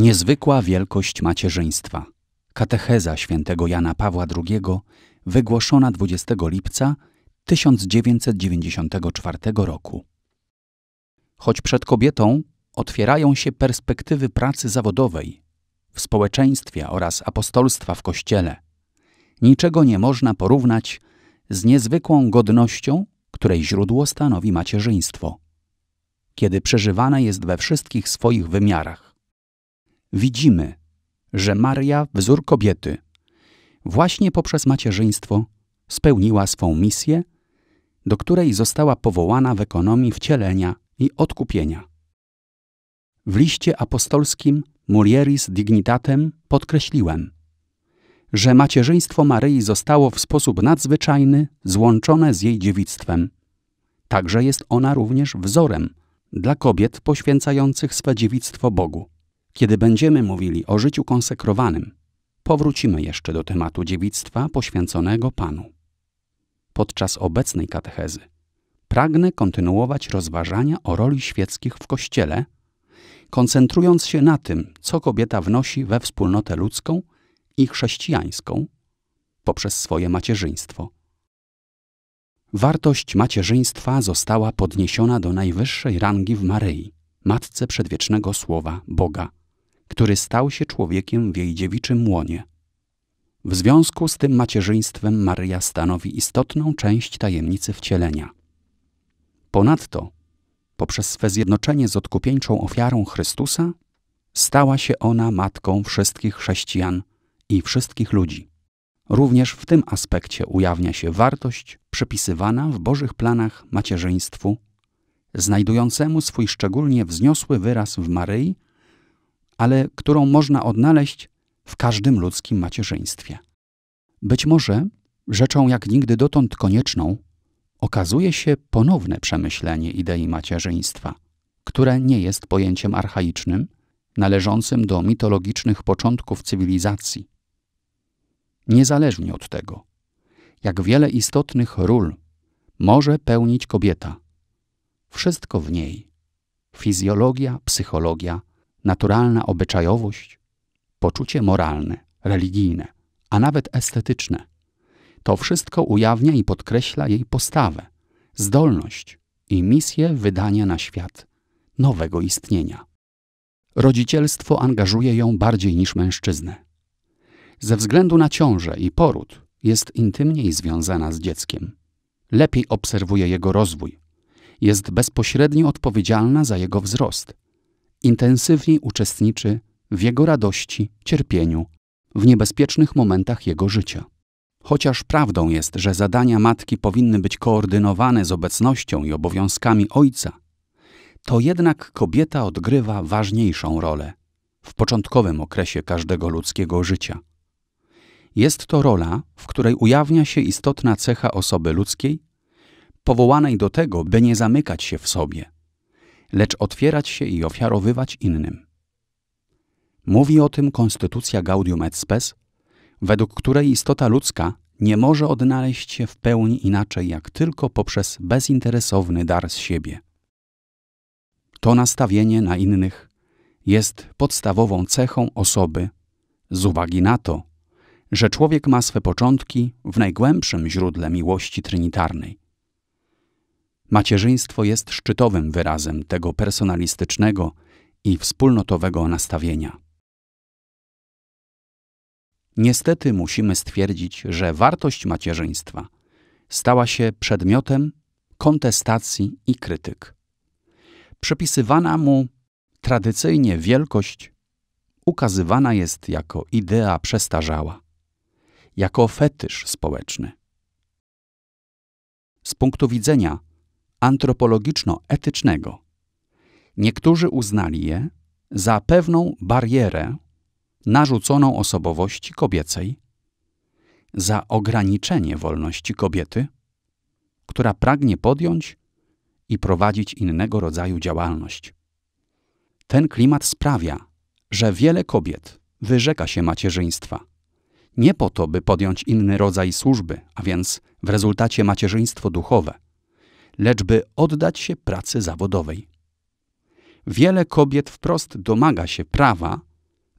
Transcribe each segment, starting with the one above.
Niezwykła wielkość macierzyństwa. Katecheza świętego Jana Pawła II, wygłoszona 20 lipca 1994 roku. Choć przed kobietą otwierają się perspektywy pracy zawodowej, w społeczeństwie oraz apostolstwa w Kościele, niczego nie można porównać z niezwykłą godnością, której źródło stanowi macierzyństwo, kiedy przeżywane jest we wszystkich swoich wymiarach widzimy, że Maria, wzór kobiety, właśnie poprzez macierzyństwo spełniła swą misję, do której została powołana w ekonomii wcielenia i odkupienia. W liście apostolskim Mulieris Dignitatem podkreśliłem, że macierzyństwo Maryi zostało w sposób nadzwyczajny złączone z jej dziewictwem. Także jest ona również wzorem dla kobiet poświęcających swe dziewictwo Bogu. Kiedy będziemy mówili o życiu konsekrowanym, powrócimy jeszcze do tematu dziewictwa poświęconego Panu. Podczas obecnej katechezy pragnę kontynuować rozważania o roli świeckich w Kościele, koncentrując się na tym, co kobieta wnosi we wspólnotę ludzką i chrześcijańską poprzez swoje macierzyństwo. Wartość macierzyństwa została podniesiona do najwyższej rangi w Maryi, matce przedwiecznego słowa Boga który stał się człowiekiem w jej dziewiczym łonie. W związku z tym macierzyństwem Maryja stanowi istotną część tajemnicy wcielenia. Ponadto, poprzez swe zjednoczenie z odkupieńczą ofiarą Chrystusa, stała się ona matką wszystkich chrześcijan i wszystkich ludzi. Również w tym aspekcie ujawnia się wartość przypisywana w Bożych planach macierzyństwu, znajdującemu swój szczególnie wzniosły wyraz w Maryi, ale którą można odnaleźć w każdym ludzkim macierzyństwie. Być może rzeczą jak nigdy dotąd konieczną okazuje się ponowne przemyślenie idei macierzyństwa, które nie jest pojęciem archaicznym, należącym do mitologicznych początków cywilizacji. Niezależnie od tego, jak wiele istotnych ról może pełnić kobieta, wszystko w niej fizjologia, psychologia, naturalna obyczajowość, poczucie moralne, religijne, a nawet estetyczne. To wszystko ujawnia i podkreśla jej postawę, zdolność i misję wydania na świat nowego istnienia. Rodzicielstwo angażuje ją bardziej niż mężczyznę. Ze względu na ciążę i poród jest intymniej związana z dzieckiem. Lepiej obserwuje jego rozwój. Jest bezpośrednio odpowiedzialna za jego wzrost intensywniej uczestniczy w jego radości, cierpieniu, w niebezpiecznych momentach jego życia. Chociaż prawdą jest, że zadania matki powinny być koordynowane z obecnością i obowiązkami ojca, to jednak kobieta odgrywa ważniejszą rolę w początkowym okresie każdego ludzkiego życia. Jest to rola, w której ujawnia się istotna cecha osoby ludzkiej, powołanej do tego, by nie zamykać się w sobie, lecz otwierać się i ofiarowywać innym. Mówi o tym konstytucja Gaudium et Spes, według której istota ludzka nie może odnaleźć się w pełni inaczej jak tylko poprzez bezinteresowny dar z siebie. To nastawienie na innych jest podstawową cechą osoby, z uwagi na to, że człowiek ma swe początki w najgłębszym źródle miłości trinitarnej. Macierzyństwo jest szczytowym wyrazem tego personalistycznego i wspólnotowego nastawienia. Niestety musimy stwierdzić, że wartość macierzyństwa stała się przedmiotem kontestacji i krytyk. Przypisywana mu tradycyjnie wielkość ukazywana jest jako idea przestarzała, jako fetysz społeczny. Z punktu widzenia antropologiczno-etycznego. Niektórzy uznali je za pewną barierę narzuconą osobowości kobiecej, za ograniczenie wolności kobiety, która pragnie podjąć i prowadzić innego rodzaju działalność. Ten klimat sprawia, że wiele kobiet wyrzeka się macierzyństwa. Nie po to, by podjąć inny rodzaj służby, a więc w rezultacie macierzyństwo duchowe – lecz by oddać się pracy zawodowej. Wiele kobiet wprost domaga się prawa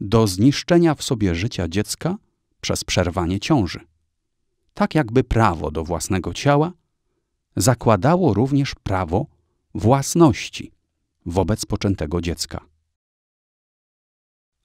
do zniszczenia w sobie życia dziecka przez przerwanie ciąży. Tak jakby prawo do własnego ciała zakładało również prawo własności wobec poczętego dziecka.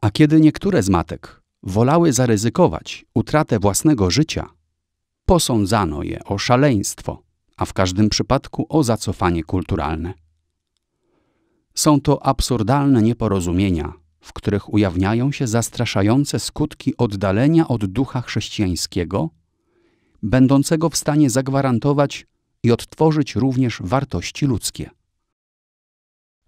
A kiedy niektóre z matek wolały zaryzykować utratę własnego życia, posądzano je o szaleństwo a w każdym przypadku o zacofanie kulturalne. Są to absurdalne nieporozumienia, w których ujawniają się zastraszające skutki oddalenia od ducha chrześcijańskiego, będącego w stanie zagwarantować i odtworzyć również wartości ludzkie.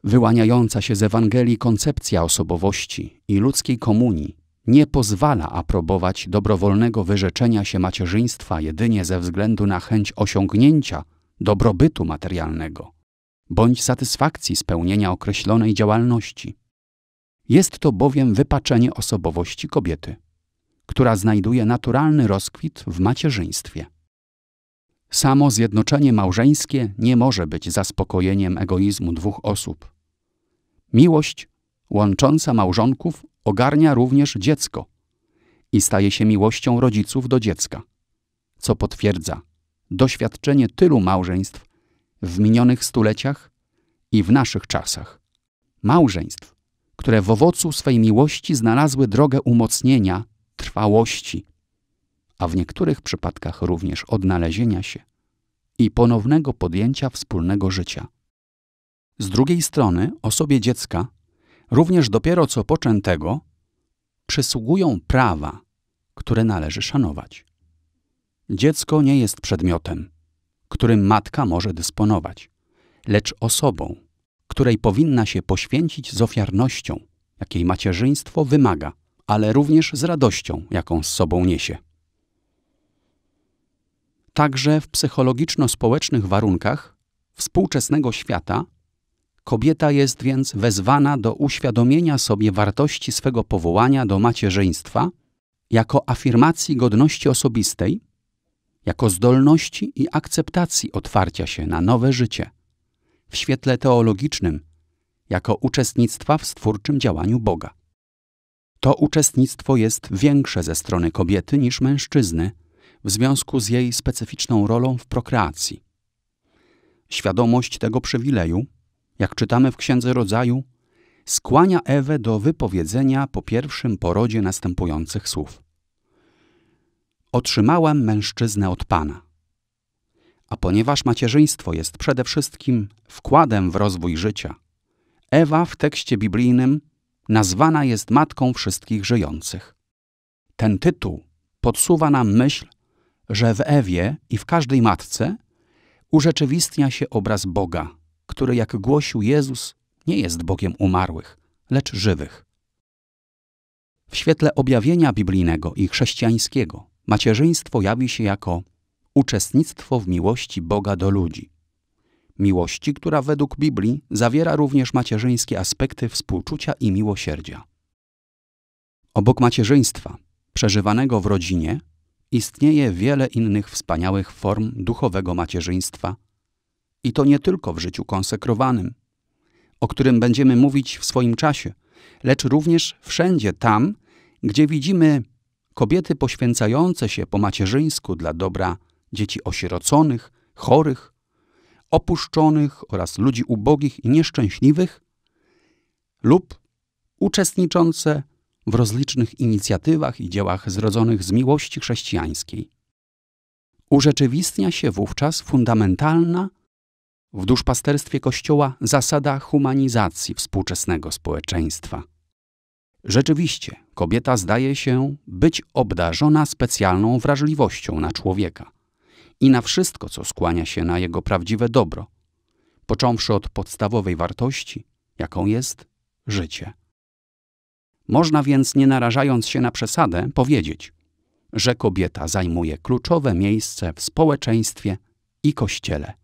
Wyłaniająca się z Ewangelii koncepcja osobowości i ludzkiej komunii nie pozwala aprobować dobrowolnego wyrzeczenia się macierzyństwa jedynie ze względu na chęć osiągnięcia dobrobytu materialnego bądź satysfakcji spełnienia określonej działalności. Jest to bowiem wypaczenie osobowości kobiety, która znajduje naturalny rozkwit w macierzyństwie. Samo zjednoczenie małżeńskie nie może być zaspokojeniem egoizmu dwóch osób. Miłość łącząca małżonków ogarnia również dziecko i staje się miłością rodziców do dziecka, co potwierdza doświadczenie tylu małżeństw w minionych stuleciach i w naszych czasach. Małżeństw, które w owocu swej miłości znalazły drogę umocnienia, trwałości, a w niektórych przypadkach również odnalezienia się i ponownego podjęcia wspólnego życia. Z drugiej strony, osobie dziecka również dopiero co poczętego, przysługują prawa, które należy szanować. Dziecko nie jest przedmiotem, którym matka może dysponować, lecz osobą, której powinna się poświęcić z ofiarnością, jakiej macierzyństwo wymaga, ale również z radością, jaką z sobą niesie. Także w psychologiczno-społecznych warunkach współczesnego świata Kobieta jest więc wezwana do uświadomienia sobie wartości swego powołania do macierzyństwa jako afirmacji godności osobistej, jako zdolności i akceptacji otwarcia się na nowe życie, w świetle teologicznym, jako uczestnictwa w stwórczym działaniu Boga. To uczestnictwo jest większe ze strony kobiety niż mężczyzny w związku z jej specyficzną rolą w prokreacji. Świadomość tego przywileju jak czytamy w Księdze Rodzaju, skłania Ewę do wypowiedzenia po pierwszym porodzie następujących słów: Otrzymałam mężczyznę od Pana. A ponieważ macierzyństwo jest przede wszystkim wkładem w rozwój życia, Ewa w tekście biblijnym nazwana jest matką wszystkich żyjących. Ten tytuł podsuwa nam myśl, że w Ewie i w każdej matce urzeczywistnia się obraz Boga który, jak głosił Jezus, nie jest Bogiem umarłych, lecz żywych. W świetle objawienia biblijnego i chrześcijańskiego macierzyństwo jawi się jako uczestnictwo w miłości Boga do ludzi. Miłości, która według Biblii zawiera również macierzyńskie aspekty współczucia i miłosierdzia. Obok macierzyństwa, przeżywanego w rodzinie, istnieje wiele innych wspaniałych form duchowego macierzyństwa, i to nie tylko w życiu konsekrowanym, o którym będziemy mówić w swoim czasie, lecz również wszędzie tam, gdzie widzimy kobiety poświęcające się po macierzyńsku dla dobra dzieci osieroconych, chorych, opuszczonych oraz ludzi ubogich i nieszczęśliwych, lub uczestniczące w rozlicznych inicjatywach i dziełach zrodzonych z miłości chrześcijańskiej. Urzeczywistnia się wówczas fundamentalna w duszpasterstwie Kościoła zasada humanizacji współczesnego społeczeństwa. Rzeczywiście, kobieta zdaje się być obdarzona specjalną wrażliwością na człowieka i na wszystko, co skłania się na jego prawdziwe dobro, począwszy od podstawowej wartości, jaką jest życie. Można więc, nie narażając się na przesadę, powiedzieć, że kobieta zajmuje kluczowe miejsce w społeczeństwie i kościele.